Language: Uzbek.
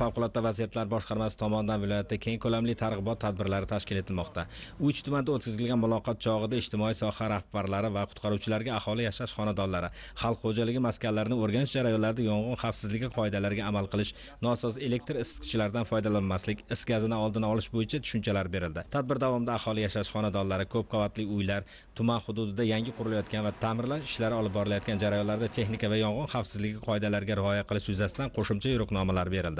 favqulodda vaziyatlar boshqarmasi tomonidan viloyatda keng ko'lamli targ'ibot tadbirlari tashkil etilmoqda uch tumanda o'tkazilgan muloqot chog'ida ijtimoiy soha rahbarlari va qutqaruvchilarga aholi yashash xonadonlari xalq xo'jaligi maskanlarini o'rganish jarayonlarida yong'in xavfsizligi qoidalariga amal qilish nosoz elektr isitgichlardan foydalanmaslik is gazini oldini olish bo'yicha tushunchalar berildi tadbir davomida aholi yashash xonadonlari ko'p qavatli uylar tuman hududida yangi qurilayotgan va ta'mirlash ishlari olib borilayotgan jarayonlarda texnika va yong'in xavfsizligi qoidalariga rioya qilish yuzasidan qo'shimcha yo'riqnomalar berildi